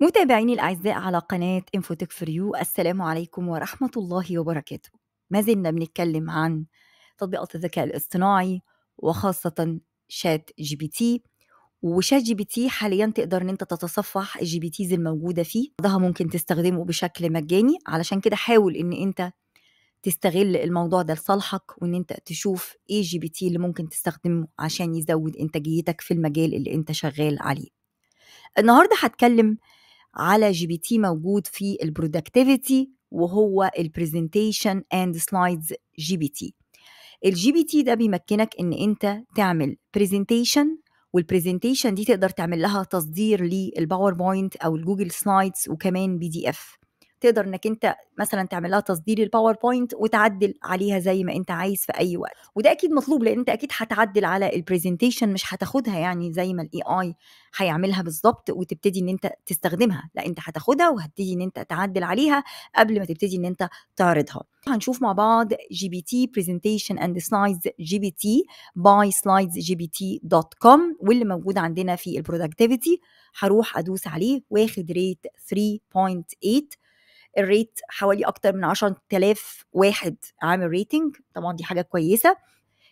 متابعيني الأعزاء على قناة انفوتك يو السلام عليكم ورحمة الله وبركاته ما زلنا بنتكلم عن تطبيقات الذكاء الاصطناعي وخاصة شات جي بي تي وشات جي بي تي حاليا تقدر ان انت تتصفح الجي بي تيز الموجوده فيه بعضها ممكن تستخدمه بشكل مجاني علشان كده حاول ان انت تستغل الموضوع ده لصالحك وان انت تشوف ايه جي بي تي اللي ممكن تستخدمه عشان يزود انتاجيتك في المجال اللي انت شغال عليه النهارده هتكلم على جي بي تي موجود في البرودكتيفيتي وهو البرزنتيشن اند سلايدز جي بي تي الجي بي تي ده بيمكنك ان انت تعمل برزنتيشن والبرزنتيشن دي تقدر تعمل لها تصدير للباوربوينت او الجوجل سلايدز وكمان بي دي اف تقدر انك انت مثلا تعمل لها تصدير الباوربوينت وتعدل عليها زي ما انت عايز في اي وقت وده اكيد مطلوب لان انت اكيد هتعدل على البرزنتيشن مش هتاخدها يعني زي ما الاي اي هيعملها بالظبط وتبتدي ان انت تستخدمها لا انت هتاخدها وهتبتدي ان انت تعدل عليها قبل ما تبتدي ان انت تعرضها هنشوف مع بعض جي بي تي برزنتيشن اند سلايدز جي بي تي باي سلايدز جي بي تي دوت كوم واللي موجود عندنا في البرودكتيفيتي هروح ادوس عليه واخد ريت 3.8 الريت حوالي اكتر من 10000 واحد عامل ريتنج طبعا دي حاجه كويسه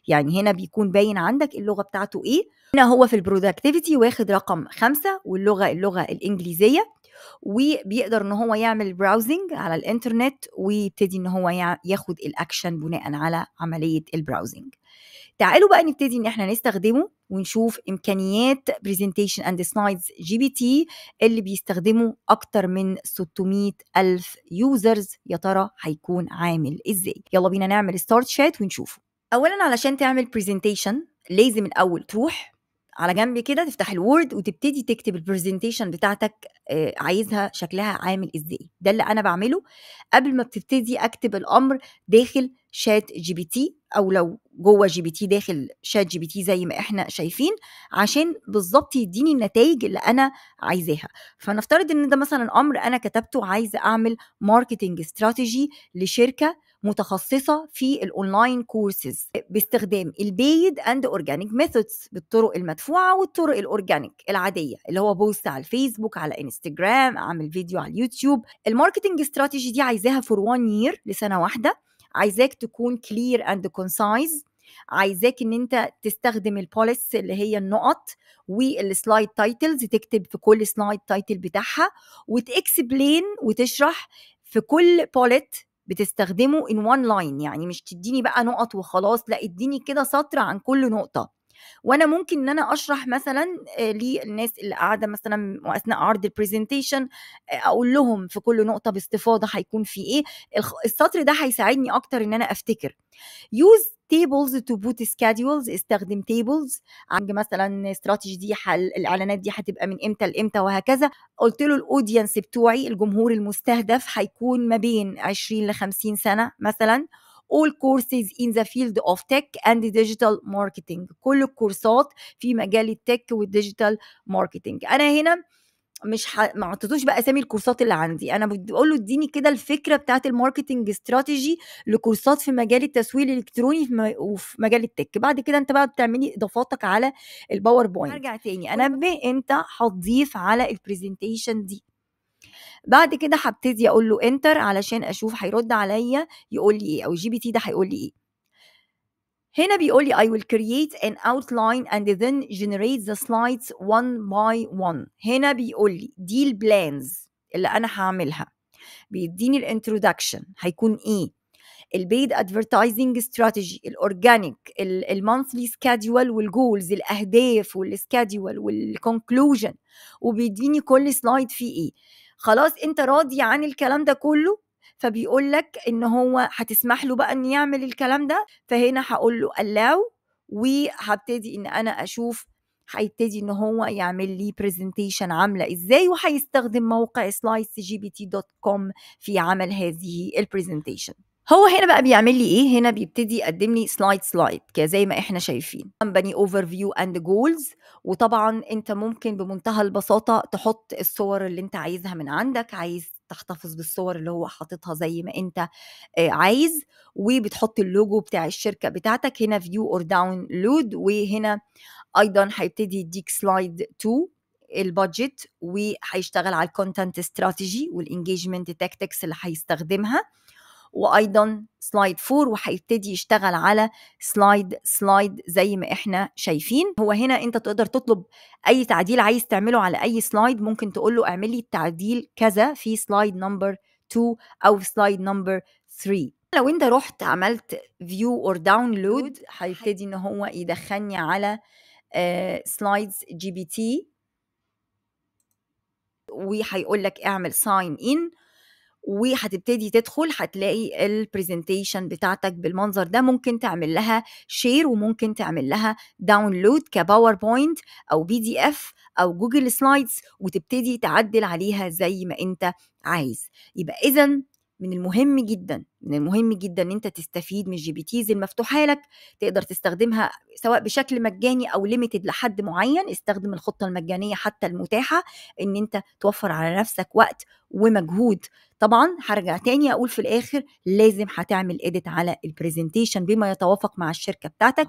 يعني هنا بيكون باين عندك اللغه بتاعته ايه هنا هو في البرودكتيفيتي واخد رقم خمسة واللغه اللغه الانجليزيه وبيقدر ان هو يعمل براوزنج على الانترنت ويبتدي ان هو ياخد الاكشن بناء على عمليه البراوزنج تعالوا بقى نبتدي ان احنا نستخدمه ونشوف امكانيات برزنتيشن اند سلايدز جي بي تي اللي بيستخدمه اكتر من 600 الف يوزرز يا ترى هيكون عامل ازاي يلا بينا نعمل ستارت شات ونشوفه اولا علشان تعمل برزنتيشن لازم الاول تروح على جنب كده تفتح الوورد وتبتدي تكتب البرزنتيشن بتاعتك آه، عايزها شكلها عامل ازاي ده اللي انا بعمله قبل ما بتبتدي اكتب الامر داخل شات جي بي تي او لو جوه جي بي تي داخل شات جي بي تي زي ما احنا شايفين عشان بالظبط يديني النتائج اللي انا عايزاها فنفترض ان ده مثلا امر انا كتبته عايزه اعمل ماركتنج استراتيجي لشركه متخصصة في الأونلاين كورسز باستخدام البيد أند أورجانيك ميثودز بالطرق المدفوعة والطرق الأورجانيك العادية اللي هو بوست على الفيسبوك على انستجرام أعمل فيديو على اليوتيوب الماركتنج استراتيجي دي عايزاها فور وان يير لسنة واحدة عايزاك تكون كلير اند كونسايز عايزاك ان انت تستخدم البوليس اللي هي النقط والسلايد تايتلز تكتب في كل سلايد تايتل بتاعها وتكسبلين وتشرح في كل بوليت بتستخدمه ان وان لاين يعني مش تديني بقى نقط وخلاص لا اديني كده سطر عن كل نقطه وانا ممكن ان انا اشرح مثلا للناس اللي قاعده مثلا واثناء عرض البرزنتيشن اقول لهم في كل نقطه باستفاضه هيكون في ايه السطر ده هيساعدني اكتر ان انا افتكر يوز تيبلز تو بوت سكادولز استخدم تيبلز عند مثلا استراتيجي دي حل الاعلانات دي هتبقى من امتى لامتى وهكذا قلت له الاودينس بتوعي الجمهور المستهدف هيكون ما بين 20 ل 50 سنه مثلا all courses in the field of tech and digital marketing كل الكورسات في مجال التك والديجيتال ماركتنج انا هنا مش ح... ما حطيتوش باسامي الكورسات اللي عندي انا بقول له اديني كده الفكره بتاعت الماركتنج استراتيجي لكورسات في مجال التسويق الالكتروني في م... وفي مجال التك بعد كده انت بقى بتعملي اضافاتك على الباوربوينت ارجع تاني انبه انت هتضيف على البرزنتيشن دي بعد كده هبتدي اقول له انتر علشان اشوف هيرد عليا يقول لي ايه او جي بي تي ده هيقول لي ايه هنا بيقول لي I will create an outline and then generate the slides one by one هنا بيقول لي دي البلانز اللي أنا هعملها بيديني الانترودكشن هيكون إيه البيد ادفرتايزنج استراتيجي الاورجانيك المونثلي سكادول والجولز الاهداف والسكادول والكونكلوجن وبيديني كل سلايد فيه ايه خلاص انت راضي عن الكلام ده كله فبيقول لك ان هو هتسمح له بقى ان يعمل الكلام ده فهنا هقول له الاو وهبتدي ان انا اشوف هيبتدي ان هو يعمل لي برزنتيشن عامله ازاي وهيستخدم موقع سلايس جي بي تي دوت كوم في عمل هذه البرزنتيشن هو هنا بقى بيعمل لي ايه هنا بيبتدي يقدم لي سلايد سلايد زي ما احنا شايفين اوفر فيو اند جولز وطبعا انت ممكن بمنتهى البساطه تحط الصور اللي انت عايزها من عندك عايز تحتفظ بالصور اللي هو حاططها زي ما انت آه، عايز وبتحط اللوجو بتاع الشركه بتاعتك هنا فيو اور داون لود وهنا ايضا هيبتدي يديك سلايد 2 البادجت وهيشتغل على الكونتنت استراتيجي والانجيجمنت تاكتكس اللي هيستخدمها وايضا سلايد 4 وهيبتدي يشتغل على سلايد سلايد زي ما احنا شايفين هو هنا انت تقدر تطلب اي تعديل عايز تعمله على اي سلايد ممكن تقول له اعمل لي التعديل كذا في سلايد نمبر 2 او سلايد نمبر 3 لو انت رحت عملت فيو اور داونلود هيبتدي ان هو يدخلني على سلايدز جي بي تي وهيقول لك اعمل ساين ان وهتبتدي تدخل هتلاقي البرزنتيشن بتاعتك بالمنظر ده ممكن تعمل لها شير وممكن تعمل لها داونلود كباوربوينت او بي دي اف او جوجل سلايدز وتبتدي تعدل عليها زي ما انت عايز يبقى اذا من المهم جدا من المهم جدا ان انت تستفيد من الجي بي تيز المفتوحه لك تقدر تستخدمها سواء بشكل مجاني او ليميتد لحد معين استخدم الخطه المجانيه حتى المتاحه ان انت توفر على نفسك وقت ومجهود طبعا هرجع تاني اقول في الاخر لازم هتعمل اديت على البرزنتيشن بما يتوافق مع الشركه بتاعتك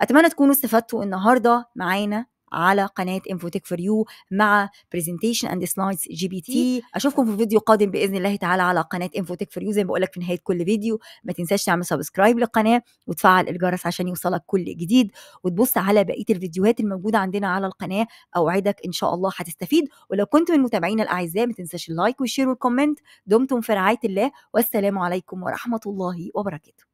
اتمنى تكونوا استفدتوا النهارده معانا على قناه انفوتك فور يو مع برزنتيشن اند سلايدز جي بي تي اشوفكم في فيديو قادم باذن الله تعالى على قناه انفوتك فور يو زي ما بقول لك في نهايه كل فيديو ما تنساش تعمل سبسكرايب للقناه وتفعل الجرس عشان يوصلك كل جديد وتبص على بقيه الفيديوهات الموجوده عندنا على القناه اوعدك ان شاء الله هتستفيد ولو كنت من متابعينا الاعزاء ما تنساش اللايك والشير والكومنت دمتم في رعايه الله والسلام عليكم ورحمه الله وبركاته